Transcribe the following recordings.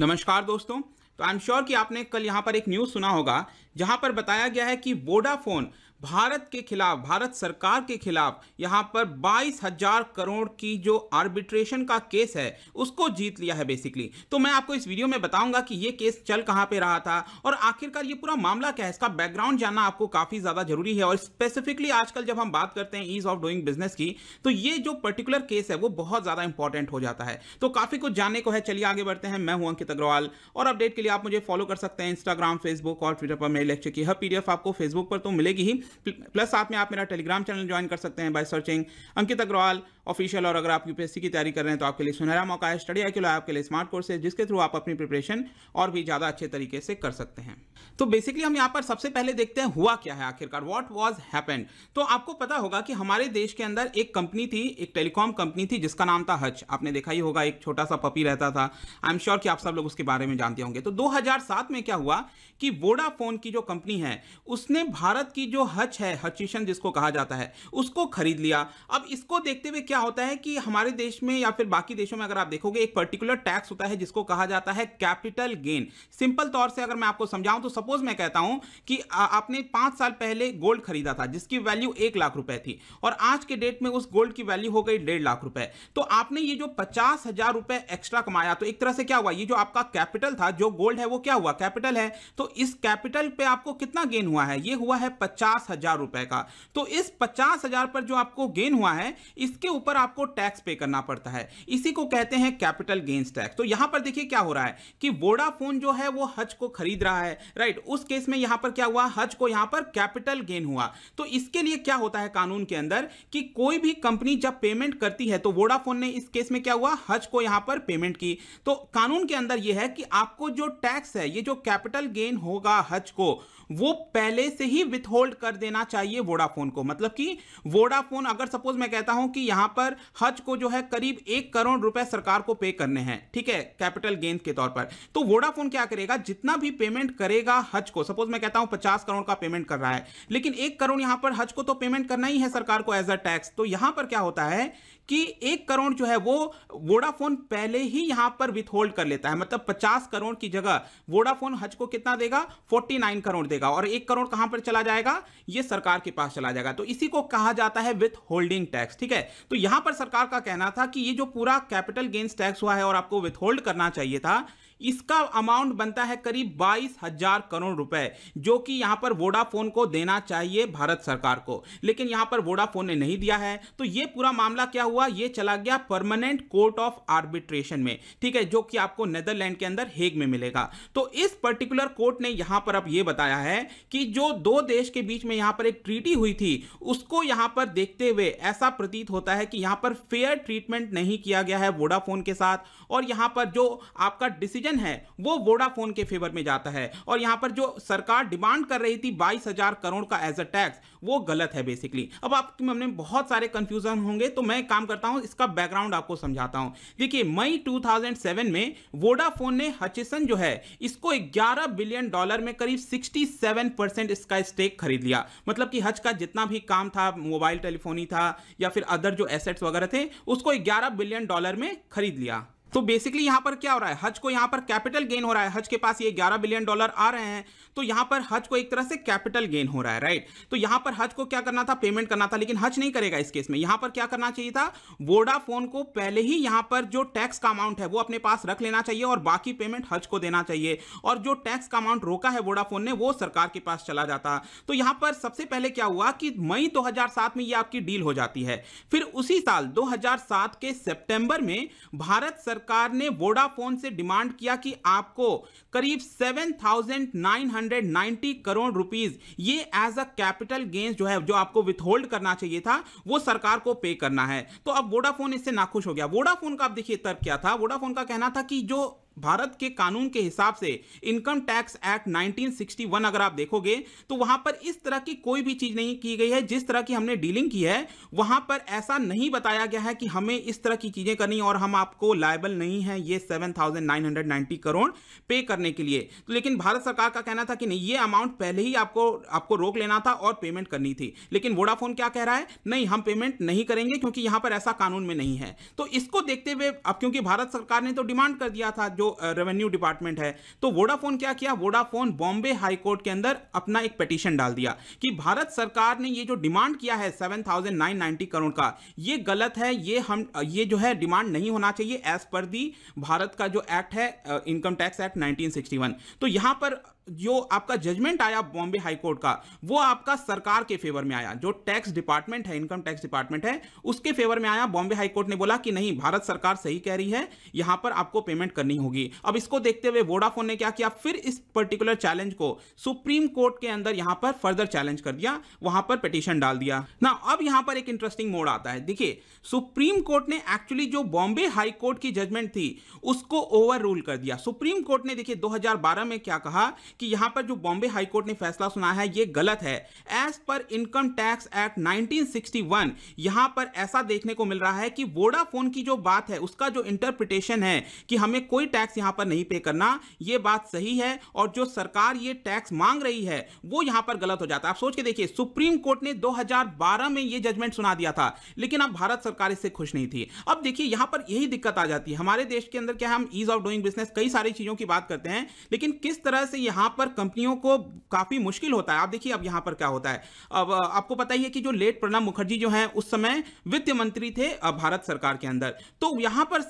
नमस्कार दोस्तों तो आई एम श्योर कि आपने कल यहाँ पर एक न्यूज़ सुना होगा जहां पर बताया गया है कि वोडाफोन भारत के खिलाफ भारत सरकार के खिलाफ यहाँ पर बाईस हजार करोड़ की जो आर्बिट्रेशन का केस है उसको जीत लिया है बेसिकली तो मैं आपको इस वीडियो में बताऊंगा कि ये केस चल कहाँ पे रहा था और आखिरकार ये पूरा मामला क्या है इसका बैकग्राउंड जानना आपको काफी ज्यादा जरूरी है और स्पेसिफिकली आजकल जब हम बात करते हैं ईज ऑफ डूइंग बिजनेस की तो ये जो पर्टिकुलर केस है वो बहुत ज्यादा इंपॉर्टेंट हो जाता है तो काफी कुछ जानने को है चलिए आगे बढ़ते हैं मैं हूं अंकित अग्रवाल और अपडेट के लिए आप मुझे फॉलो कर सकते हैं इंस्टाग्राम फेसबुक और ट्विटर पर मेरे लेक्चर की हर पी आपको फेसबुक पर तो मिलेगी ही प्लस साथ में आप मेरा टेलीग्राम चैनल ज्वाइन कर सकते हैं by searching Ankit Agarwal official और अगर आप यूपीएससी की तैयारी कर रहे हैं तो आपके लिए सुनहरा मौका है स्टडी आई आपके लिए स्मार्ट कोर्स है जिसके थ्रू आप अपनी प्रिपरेशन और भी ज़्यादा अच्छे तरीके से कर सकते हैं तो बेसिकली हम यहाँ पर सबसे पहले देखते हैं हुआ क्या है आखिरकार वॉट वॉज हैपेंड तो आपको पता होगा कि हमारे देश के अंदर एक कंपनी थी एक टेलीकॉम कंपनी थी जिसका नाम था हच आपने देखा ही होगा एक छोटा सा पपी रहता था आई एम श्योर कि आप सब लोग उसके बारे में जानते होंगे तो दो में क्या हुआ कि वोडाफोन की जो कंपनी है उसने भारत की जो हच है हचिशन जिसको कहा जाता है उसको खरीद लिया अब इसको देखते हुए क्या होता है कि हमारे देश में या फिर बाकी देशों में अगर आप देखोगे एक पर्टिकुलर टैक्स होता है जिसको कहा जाता है कैपिटल गेन सिंपल तौर से अगर मैं आपको समझाऊं तो सपोज मैं कहता हूं कि आपने पांच साल पहले गोल्ड खरीदा था जिसकी वैल्यू एक लाख रुपए थी और आज के डेट में उस गोल्ड की वैल्यू हो गई डेढ़ लाख रुपए तो आपने ये जो पचास हजार रुपए एक्स्ट्रा कमाया तो एक तरह से क्या हुआ ये जो आपका कैपिटल था जो गोल्ड है वो क्या हुआ कैपिटल है तो इस कैपिटल पे आपको कितना गेन हुआ है ये हुआ है पचास हजार रुपए का तो इस पचास हजार पर जो आपको गेन हुआ है इसके ऊपर आपको टैक्स पे करना पड़ता है इसी को कहते हैं कैपिटल गेन्स टैक्स तो यहां पर देखिए क्या हो रहा है कि वोडाफोन जो है वो हज को खरीद रहा है राइट उस केस में यहां पर क्या हुआ हज को यहां पर कैपिटल गेन हुआ तो इसके लिए क्या होता है कानून के अंदर कि कोई भी कंपनी जब पेमेंट करती है तो वोडाफोन ने इस केस में क्या हुआ हज को यहां पर पेमेंट की तो कानून के अंदर यह है कि आपको जो टैक्स है ये जो कैपिटल गेन होगा हज को वो पहले से ही विथहोल्ड कर देना चाहिए वोडाफोन को मतलब कि वोडाफोन अगर सपोज मैं कहता हूं कि यहां पर हज को जो है करीब एक करोड़ रुपए सरकार को पे करने हैं ठीक है कैपिटल गेंद के तौर पर तो वोडाफोन क्या करेगा जितना भी पेमेंट करेगा हज को सपोज मैं कहता हूं पचास करोड़ का पेमेंट कर रहा है लेकिन एक करोड़ यहां पर हज को तो पेमेंट करना ही है सरकार को एज अ टैक्स तो यहां पर क्या होता है कि एक करोड़ जो है वो वोडाफोन पहले ही यहां पर विथ होल्ड कर लेता है मतलब पचास करोड़ की जगह वोडाफोन हज को कितना देगा फोर्टी नाइन करोड़ देगा और एक करोड़ कहां पर चला जाएगा ये सरकार के पास चला जाएगा तो इसी को कहा जाता है विथ होल्डिंग टैक्स ठीक है तो यहां पर सरकार का कहना था कि ये जो पूरा कैपिटल गेन्स टैक्स हुआ है और आपको विथ होल्ड करना चाहिए था इसका अमाउंट बनता है करीब बाईस हजार करोड़ रुपए जो कि यहां पर वोडाफोन को देना चाहिए भारत सरकार को लेकिन यहां पर वोडाफोन ने नहीं दिया है तो यह पूरा मामला क्या हुआ यह चला गया परमानेंट कोर्ट ऑफ आर्बिट्रेशन में ठीक है जो कि आपको नेदरलैंड के अंदर हेग में मिलेगा तो इस पर्टिकुलर कोर्ट ने यहां पर अब यह बताया है कि जो दो देश के बीच में यहां पर एक ट्रीटी हुई थी उसको यहां पर देखते हुए ऐसा प्रतीत होता है कि यहां पर फेयर ट्रीटमेंट नहीं किया गया है वोडाफोन के साथ और यहां पर जो आपका डिसीजन डिसीजन है वो वोडाफोन के फेवर में जाता है और यहां पर जो सरकार डिमांड कर रही थी बाईस हजार करोड़ का एज अ टैक्स वो गलत है बेसिकली अब आपके मन में बहुत सारे कंफ्यूजन होंगे तो मैं काम करता हूं इसका बैकग्राउंड आपको समझाता हूं देखिए मई 2007 में वोडाफोन ने हचिसन जो है इसको 11 बिलियन डॉलर में करीब 67 परसेंट इसका स्टेक खरीद लिया मतलब कि हच का जितना भी काम था मोबाइल टेलीफोनी था या फिर अदर जो एसेट्स वगैरह थे उसको ग्यारह बिलियन डॉलर में खरीद लिया तो बेसिकली यहां पर क्या हो रहा है हज को यहां पर कैपिटल गेन हो रहा है हज के पास ये 11 बिलियन डॉलर आ रहे हैं तो यहां पर हज को एक तरह से कैपिटल गेन हो रहा है राइट तो यहां पर हज को क्या करना था पेमेंट करना था लेकिन हज नहीं करेगा इस केस में यहां पर क्या करना चाहिए था वोडाफोन को पहले ही यहां पर जो टैक्स का अमाउंट है वो अपने पास रख लेना चाहिए और बाकी पेमेंट हज को देना चाहिए और जो टैक्स का अमाउंट रोका है वोडाफोन ने वो सरकार के पास चला जाता तो यहां पर सबसे पहले क्या हुआ कि मई दो में यह आपकी डील हो जाती है फिर उसी साल दो के सेप्टेंबर में भारत सरकार सरकार ने वोडाफोन से डिमांड किया कि आपको करीब 7,990 करोड़ रुपीस ये एज अ कैपिटल गेन्स जो है जो आपको विथहोल्ड करना चाहिए था वो सरकार को पे करना है तो अब वोडाफोन इससे नाखुश हो गया वोडाफोन का आप देखिए तर्क क्या था वोडाफोन का कहना था कि जो भारत के कानून के हिसाब से इनकम टैक्स एक्ट 1961 अगर आप देखोगे तो वहां पर इस तरह की कोई भी चीज नहीं की गई है जिस तरह की हमने डीलिंग की है वहां पर ऐसा नहीं बताया गया है कि हमें इस तरह की चीजें करनी और हम आपको लायबल नहीं है ये 7,990 करोड़ पे करने के लिए तो लेकिन भारत सरकार का कहना था कि नहीं ये अमाउंट पहले ही आपको आपको रोक लेना था और पेमेंट करनी थी लेकिन वोडाफोन क्या कह रहा है नहीं हम पेमेंट नहीं करेंगे क्योंकि यहां पर ऐसा कानून में नहीं है तो इसको देखते हुए अब क्योंकि भारत सरकार ने तो डिमांड कर दिया था जो जो रेवेन्यू डिपार्टमेंट है तो वोडाफोन क्या किया वोडाफोन बॉम्बे हाईकोर्ट के अंदर अपना एक पिटीशन डाल दिया कि भारत सरकार ने ये जो डिमांड किया है 7,990 करोड़ का ये गलत है ये हम ये जो है डिमांड नहीं होना चाहिए एज पर दी भारत का जो एक्ट है इनकम टैक्स एक्ट नाइनटीन तो यहां पर जो आपका जजमेंट आया बॉम्बे हाईकोर्ट का वो आपका सरकार के फेवर में आया जो टैक्स डिपार्टमेंट है इनकम टैक्स डिपार्टमेंट है उसके फेवर में आया बॉम्बे हाईकोर्ट ने बोला कि नहीं भारत सरकार सही कह रही है यहां पर आपको पेमेंट करनी होगी होगी अब इसको देखते हुए वोडाफोन ने क्या किया फिर इस पर्टिकुलर चैलेंज को सुप्रीम कोर्ट के अंदर यहां पर फर्दर चैलेंज कर दिया वहां पर पिटिशन डाल दिया ना अब यहां पर एक इंटरेस्टिंग मोड आता है देखिए सुप्रीम कोर्ट ने एक्चुअली जो बॉम्बे हाई कोर्ट की जजमेंट थी उसको ओवर रूल कर दिया सुप्रीम कोर्ट ने देखिए 2012 में क्या कहा कि यहां पर जो बॉम्बे हाई कोर्ट ने फैसला सुना है ये गलत है as per income tax act 1961 यहां पर ऐसा देखने को मिल रहा है कि वोडाफोन की जो बात है उसका जो इंटरप्रिटेशन है कि हमें कोई टैक्स टैक्स यहाँ पर नहीं पे करना ये बात सही है और जो सरकार ये टैक्स मांग रही है वो यहाँ पर गलत हो जाता है आप सोच के देखिए सुप्रीम कोर्ट ने 2012 में ये जजमेंट सुना दिया था लेकिन अब भारत सरकार इससे खुश नहीं थी अब देखिए यहाँ पर यही दिक्कत आ जाती है हमारे देश के अंदर क्या हम ईज ऑफ डूइंग बिजनेस कई सारी चीज़ों की बात करते हैं लेकिन किस तरह से यहाँ पर कंपनियों को काफ़ी मुश्किल होता है आप देखिए अब यहाँ पर क्या होता है अब आपको पता ही है कि जो लेट प्रणब मुखर्जी जो हैं उस समय वित्त मंत्री थे भारत सरकार के अंदर तो यहाँ पर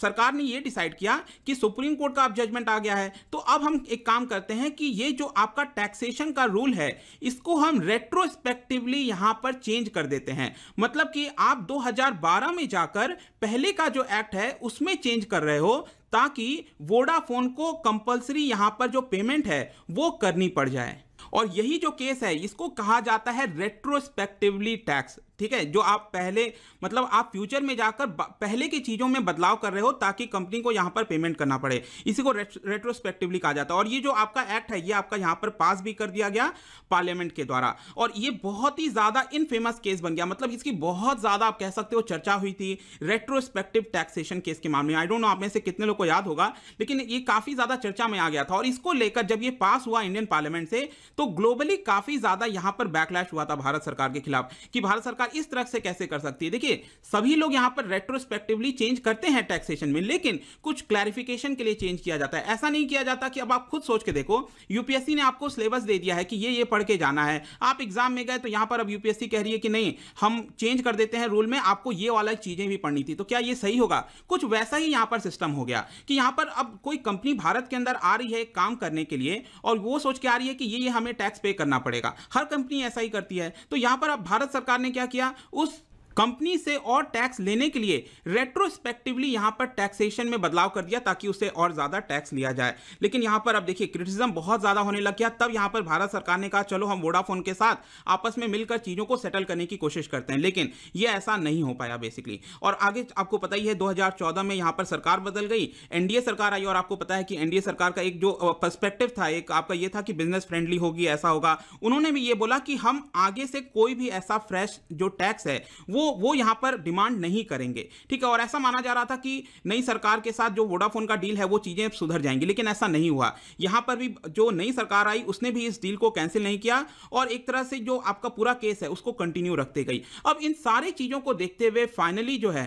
सरकार ने यह डिसाइड किया कि कि सुप्रीम कोर्ट का अब जजमेंट आ गया है तो अब हम एक काम करते हैं कि ये जो आपका टैक्सेशन का रूल है इसको हम रेट्रोस्पेक्टिवली यहां पर चेंज कर देते हैं मतलब कि आप 2012 में जाकर पहले का जो एक्ट है उसमें चेंज कर रहे हो ताकि वोडाफोन को कंपलसरी यहां पर जो पेमेंट है वो करनी पड़ जाए और यही जो केस है इसको कहा जाता है रेट्रोस्पेक्टिवली टैक्स ठीक है जो आप पहले मतलब आप फ्यूचर में जाकर पहले की चीज़ों में बदलाव कर रहे हो ताकि कंपनी को यहाँ पर पेमेंट करना पड़े इसी को रेट्रोस्पेक्टिवली कहा जाता है और ये जो आपका एक्ट है ये आपका यहाँ पर पास भी कर दिया गया पार्लियामेंट के द्वारा और ये बहुत ही ज़्यादा इन फेमस केस बन गया मतलब इसकी बहुत ज़्यादा आप कह सकते हो चर्चा हुई थी रेट्रोस्पेक्टिव टैक्सेशन केस के मामले में आई डोंट नो आप में से कितने लोग को याद होगा लेकिन ये काफ़ी ज़्यादा चर्चा में आ गया था और इसको लेकर जब ये पास हुआ इंडियन पार्लियामेंट से तो ग्लोबली काफ़ी ज़्यादा यहाँ पर बैकलैश हुआ था भारत सरकार के खिलाफ कि भारत सरकार इस तरह से कैसे कर सकती है देखिए सभी लोग यहां पर रेट्रोस्पेक्टिवली चेंज करते हैं टैक्सेशन में लेकिन कुछ क्लैरिफिकेशन के लिए चेंज किया जाता है ऐसा नहीं किया जाता कि अब आप खुद सोच के देखो यूपीएससी ने आपको सिलेबस दे दिया है कि ये ये पढ़ के जाना है आप एग्जाम में गए तो यहां पर अब यूपीएससी कह रही है कि नहीं हम चेंज कर देते हैं रूल में आपको ये वाला चीजें भी पढ़नी थी तो क्या ये सही होगा कुछ वैसा ही यहां पर सिस्टम हो गया कि यहां पर अब कोई कंपनी भारत के अंदर आ रही है काम करने के लिए और वो सोच के आ रही है कि ये, हमें टैक्स पे करना पड़ेगा हर कंपनी ऐसा ही करती है तो यहां पर अब भारत सरकार ने क्या किया किया उस कंपनी से और टैक्स लेने के लिए रेट्रोस्पेक्टिवली यहां पर टैक्सेशन में बदलाव कर दिया ताकि उसे और ज्यादा टैक्स लिया जाए लेकिन यहां पर अब देखिए क्रिटिसिज्म बहुत ज्यादा होने लग गया तब यहां पर भारत सरकार ने कहा चलो हम वोडाफोन के साथ आपस में मिलकर चीजों को सेटल करने की कोशिश करते हैं लेकिन यह ऐसा नहीं हो पाया बेसिकली और आगे आपको पता ही है दो में यहां पर सरकार बदल गई एनडीए सरकार आई और आपको पता है कि एनडीए सरकार का एक जो परस्पेक्टिव था एक आपका यह था कि बिजनेस फ्रेंडली होगी ऐसा होगा उन्होंने भी ये बोला कि हम आगे से कोई भी ऐसा फ्रेश जो टैक्स है वो वो यहां यहाँ पर डिमांड नहीं करेंगे ठीक है और ऐसा माना जा रहा था कि नई सरकार के साथ जो वोडाफोन का डील है वो चीज़ें सुधर जाएंगी लेकिन ऐसा नहीं हुआ यहाँ पर भी जो नई सरकार आई उसने भी इस डील को कैंसिल नहीं किया और एक तरह से जो आपका पूरा केस है उसको कंटिन्यू रखते गई अब इन सारी चीज़ों को देखते हुए फाइनली जो है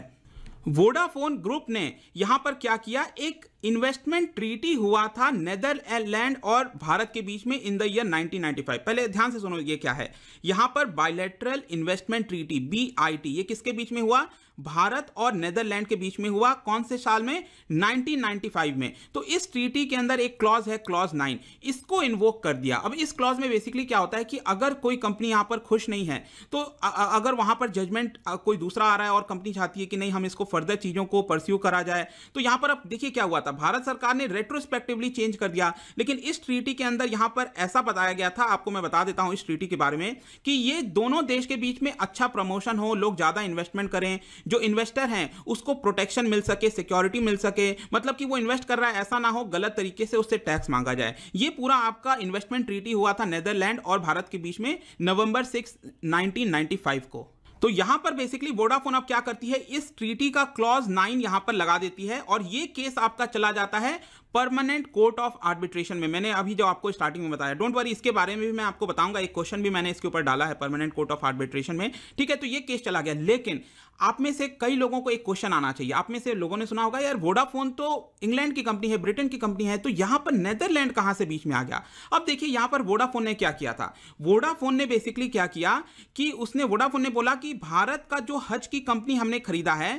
वोडाफोन ग्रुप ने यहां पर क्या किया एक इन्वेस्टमेंट ट्रीटी हुआ था नेदरलैंड और भारत के बीच में इन द ईयर 1995 पहले ध्यान से सुनो ये क्या है यहां पर बायलेटरल इन्वेस्टमेंट ट्रीटी बीआईटी ये किसके बीच में हुआ भारत और नेदरलैंड के बीच में हुआ कौन से साल में 1995 में तो इस ट्रीटी के अंदर एक क्लॉज है क्लॉज नाइन इसको इन्वोक कर दिया अब इस क्लॉज में बेसिकली क्या होता है कि अगर कोई कंपनी यहां पर खुश नहीं है तो अगर वहां पर जजमेंट कोई दूसरा आ रहा है और कंपनी चाहती है कि नहीं हम इसको फर्दर चीजों को परस्यू करा जाए तो यहां पर अब देखिए क्या हुआ था भारत सरकार ने रेट्रोस्पेक्टिवली चेंज कर दिया लेकिन इस ट्रीटी के अंदर यहां पर ऐसा बताया गया था आपको मैं बता देता हूं इस ट्रीटी के बारे में कि ये दोनों देश के बीच में अच्छा प्रमोशन हो लोग ज्यादा इन्वेस्टमेंट करें जो इन्वेस्टर हैं उसको प्रोटेक्शन मिल सके सिक्योरिटी मिल सके मतलब कि वो इन्वेस्ट कर रहा है ऐसा ना हो गलत तरीके से उससे टैक्स मांगा जाए ये पूरा आपका इन्वेस्टमेंट ट्रीटी हुआ था नेदरलैंड और भारत के बीच में नवंबर सिक्स नाइनटीन को तो यहां पर बेसिकली वोडाफोन अब क्या करती है इस ट्रीटी का क्लॉज नाइन यहां पर लगा देती है और ये केस आपका चला जाता है परमानेंट कोर्ट ऑफ आर्बिट्रेशन में मैंने अभी जो आपको स्टार्टिंग में बताया डोंट वरी इसके बारे में भी मैं आपको बताऊंगा एक क्वेश्चन भी मैंने इसके ऊपर डाला है परमानेंट कोर्ट ऑफ आर्बिट्रेशन में ठीक है तो ये केस चला गया लेकिन आप में से कई लोगों को एक क्वेश्चन आना चाहिए आप में से लोगों ने सुना होगा यार वोडाफोन तो इंग्लैंड की कंपनी है ब्रिटेन की कंपनी है तो यहां पर नेदरलैंड कहां से बीच में आ गया अब देखिए यहां पर वोडाफोन ने क्या किया था वोडाफोन ने बेसिकली क्या किया कि उसने वोडाफोन ने बोला कि भारत का जो हज की कंपनी हमने खरीदा है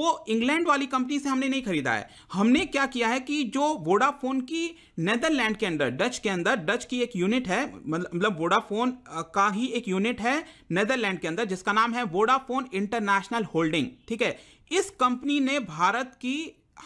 वो इंग्लैंड वाली कंपनी से हमने नहीं खरीदा है हमने क्या किया है कि जो वोडाफोन की नेदरलैंड के अंदर डच के अंदर डच की एक यूनिट है मतलब वोडाफोन मतलब का ही एक यूनिट है नेदरलैंड के अंदर जिसका नाम है वोडाफोन इंटरनेशनल होल्डिंग ठीक है इस कंपनी ने भारत की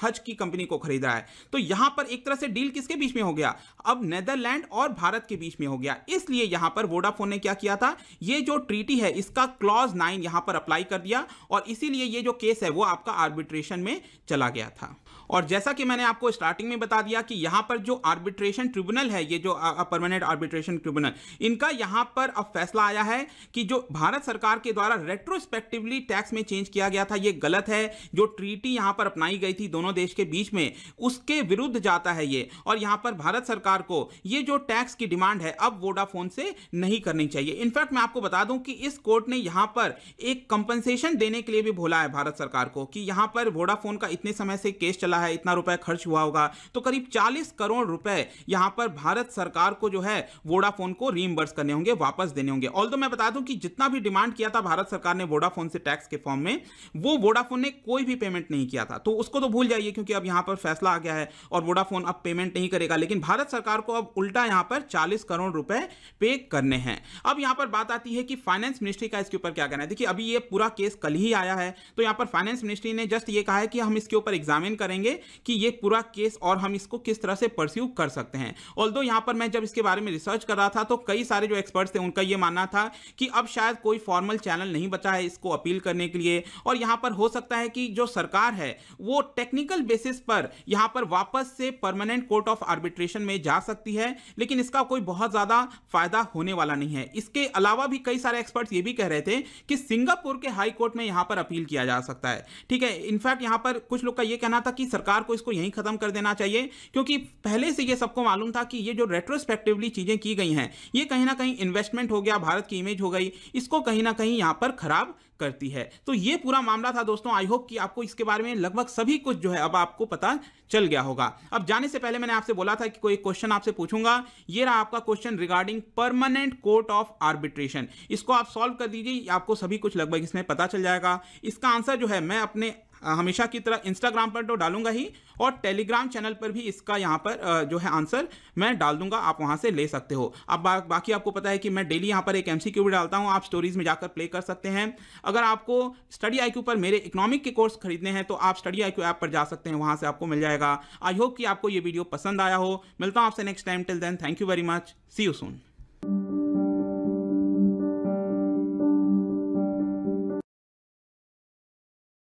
हज की कंपनी को खरीदा है तो यहां पर एक तरह से डील किसके बीच में हो गया अब नेदरलैंड और भारत के बीच में हो गया इसलिए यहां पर वोडाफोन ने क्या किया था ये जो ट्रीटी है इसका क्लॉज नाइन यहां पर अप्लाई कर दिया और इसीलिए ये जो केस है वो आपका आर्बिट्रेशन में चला गया था और जैसा कि मैंने आपको स्टार्टिंग में बता दिया कि यहां पर जो आर्बिट्रेशन ट्रिब्यूनल है ये जो परमानेंट आर्बिट्रेशन ट्रिब्यूनल इनका यहां पर अब फैसला आया है कि जो भारत सरकार के द्वारा रेट्रोस्पेक्टिवली टैक्स में चेंज किया गया था ये गलत है जो ट्रीटी यहां पर अपनाई गई थी दोनों देश के बीच में उसके विरुद्ध जाता है ये और यहां पर भारत सरकार को ये जो टैक्स की डिमांड है अब वोडाफोन से नहीं करनी चाहिए इनफैक्ट मैं आपको बता दूं कि इस कोर्ट ने यहां पर एक कंपनसेशन देने के लिए भी बोला है भारत सरकार को कि यहां पर वोडाफोन का इतने समय से केस चला निकला है इतना रुपए खर्च हुआ होगा तो करीब 40 करोड़ रुपए यहां पर भारत सरकार को जो है वोडाफोन को रीइम्बर्स करने होंगे वापस देने होंगे ऑल मैं बता दूं कि जितना भी डिमांड किया था भारत सरकार ने वोडाफोन से टैक्स के फॉर्म में वो वोडाफोन ने कोई भी पेमेंट नहीं किया था तो उसको तो भूल जाइए क्योंकि अब यहां पर फैसला आ गया है और वोडाफोन अब पेमेंट नहीं करेगा लेकिन भारत सरकार को अब उल्टा यहां पर चालीस करोड़ रुपए पे करने हैं अब यहां पर बात आती है कि फाइनेंस मिनिस्ट्री का इसके ऊपर क्या कहना है देखिए अभी ये पूरा केस कल ही आया है तो यहां पर फाइनेंस मिनिस्ट्री ने जस्ट ये कहा है कि हम इसके ऊपर एग्जामिन करेंगे जानेंगे कि ये पूरा केस और हम इसको किस तरह से परस्यू कर सकते हैं ऑल यहाँ पर मैं जब इसके बारे में रिसर्च कर रहा था तो कई सारे जो एक्सपर्ट्स थे उनका ये मानना था कि अब शायद कोई फॉर्मल चैनल नहीं बचा है इसको अपील करने के लिए और यहाँ पर हो सकता है कि जो सरकार है वो टेक्निकल बेसिस पर यहाँ पर वापस से परमानेंट कोर्ट ऑफ आर्बिट्रेशन में जा सकती है लेकिन इसका कोई बहुत ज़्यादा फायदा होने वाला नहीं है इसके अलावा भी कई सारे एक्सपर्ट्स ये भी कह रहे थे कि सिंगापुर के हाई कोर्ट में यहां पर अपील किया जा सकता है ठीक है इनफैक्ट यहां पर कुछ लोग का यह कहना था कि सरकार को इसको यहीं ख़त्म कर देना चाहिए क्योंकि पहले से ये सबको मालूम था कि ये जो रेट्रोस्पेक्टिवली चीज़ें की गई हैं ये कहीं ना कहीं इन्वेस्टमेंट हो गया भारत की इमेज हो गई इसको कहीं ना कहीं यहां पर ख़राब करती है तो ये पूरा मामला था दोस्तों आई होप कि आपको इसके बारे में लगभग सभी कुछ जो है अब आपको पता चल गया होगा अब जाने से पहले मैंने आपसे बोला था कि कोई क्वेश्चन आपसे पूछूंगा ये रहा आपका question regarding permanent court of arbitration इसको आप सॉल्व कर दीजिए आपको सभी कुछ लगभग इसमें पता चल जाएगा इसका आंसर जो है मैं अपने हमेशा की तरह इंस्टाग्राम पर तो डालूंगा ही और टेलीग्राम चैनल पर भी इसका यहाँ पर जो है आंसर मैं डाल दूंगा आप वहाँ से ले सकते हो अब बा, बाकी आपको पता है कि मैं डेली यहाँ पर एक एम भी डालता हूँ आप स्टोरीज में जाकर प्ले कर सकते हैं अगर आपको स्टडी आई पर मेरे इकोनॉमिक के कोर्स खरीदने हैं तो आप स्टडी आई ऐप पर जा सकते हैं वहाँ से आपको मिल जाएगा आई होप कि आपको ये वीडियो पसंद आया हो मिलता हूँ आपसे next time till then thank you very much see you soon